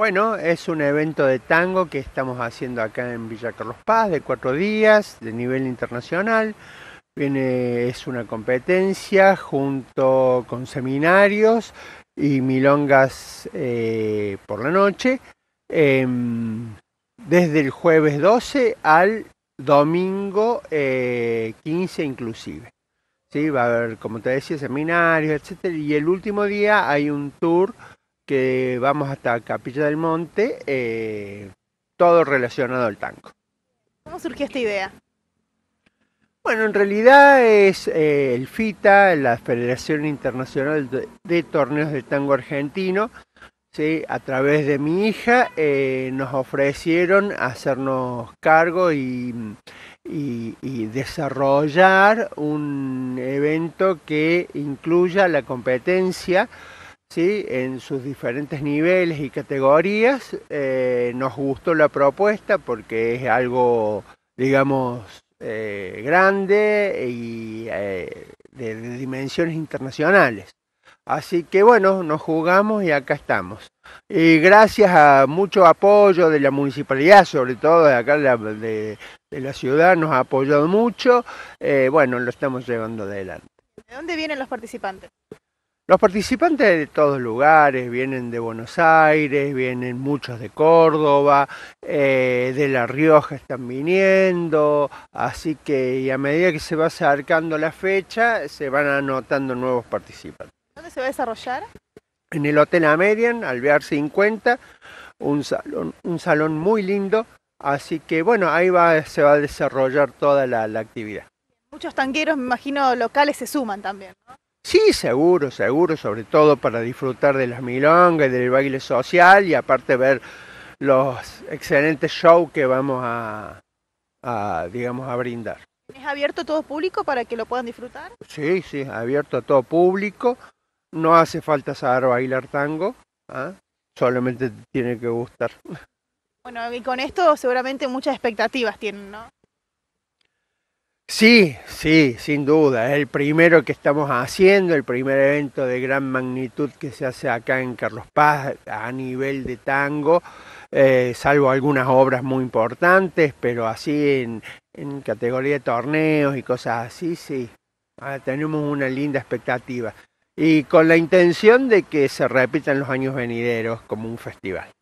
Bueno, es un evento de tango que estamos haciendo acá en Villa Carlos Paz de cuatro días de nivel internacional. Viene, es una competencia junto con seminarios y milongas eh, por la noche em, desde el jueves 12 al domingo 15 eh, inclusive. ¿Sí? Va a haber, como te decía, seminarios, etc. Y el último día hay un tour que vamos hasta Capilla del Monte, eh, todo relacionado al tango. ¿Cómo surgió esta idea? Bueno, en realidad es eh, el FITA, la Federación Internacional de, Torneos de Tango Argentino, a través de mi hija eh, nos ofrecieron hacernos cargo y, y, desarrollar un evento que incluya la competencia ¿sí? en sus diferentes niveles y categorías. Eh, nos gustó la propuesta porque es algo, digamos, eh, grande y eh, de, dimensiones internacionales. Así que bueno, nos jugamos y acá estamos. Y gracias a mucho apoyo de la municipalidad, sobre todo de acá de, de, la ciudad, nos ha apoyado mucho. bueno, lo estamos llevando adelante. ¿De dónde vienen los participantes? Los participantes de todos lugares, vienen de Buenos Aires, vienen muchos de Córdoba, eh, de La Rioja están viniendo, así que a medida que se va acercando la fecha, se van anotando nuevos participantes. ¿Dónde se va a desarrollar? En el Hotel Amerian, Alvear 50, un salón, un salón muy lindo, así que bueno, ahí va, se va a desarrollar toda la, la actividad. Muchos tanqueros, me imagino, locales se suman también. ¿no? Sí, seguro, seguro, sobre todo para disfrutar de las milongas y del baile social y aparte ver los excelentes shows que vamos a, digamos, a brindar. ¿Es abierto a todo público para que lo puedan disfrutar? Sí, sí, abierto a todo público. No hace falta saber bailar tango, ¿ah? solamente tiene que gustar. Bueno, y con esto seguramente muchas expectativas tienen, ¿no? Sí, sí, sin duda. Es el primero que estamos haciendo, el primer evento de gran magnitud que se hace acá en Carlos Paz a nivel de tango, eh, salvo algunas obras muy importantes, pero así en, categoría de torneos y cosas así, sí. Ah, tenemos una linda expectativa. Y con la intención de que se repitan los años venideros como un festival.